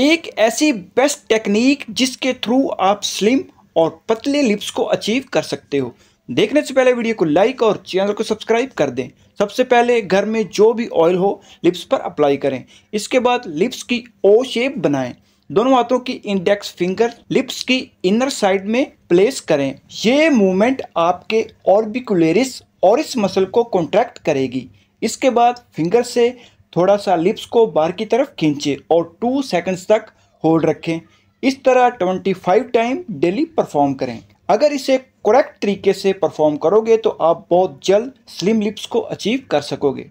एक ऐसी best technique जिसके थ्रू आप स्लिम और पतले लिप्स को अचीव कर सकते हो देखने से पहले वीडियो को लाइक और चैनल को सब्सक्राइब कर दें सबसे पहले घर में जो भी ऑयल हो लिप्स पर अप्लाई करें इसके बाद लिप्स की ओ शेप बनाएं दोनों हाथों की इंडेक्स फिंगर लिप्स की इनर साइड में प्लेस करें ये मूवमेंट आपके ऑर्बिकुलेरिस और इस मसल को कॉन्ट्रैक्ट करेगी इसके बाद फिंगर से थोड़ा सा लिप्स को बाहर की तरफ खींचें और टू सेकंड्स तक होल्ड रखें इस तरह 25 टाइम डेली परफॉर्म करें अगर इसे करेक्ट तरीके से परफॉर्म करोगे तो आप बहुत जल्द स्लिम लिप्स को अचीव कर सकोगे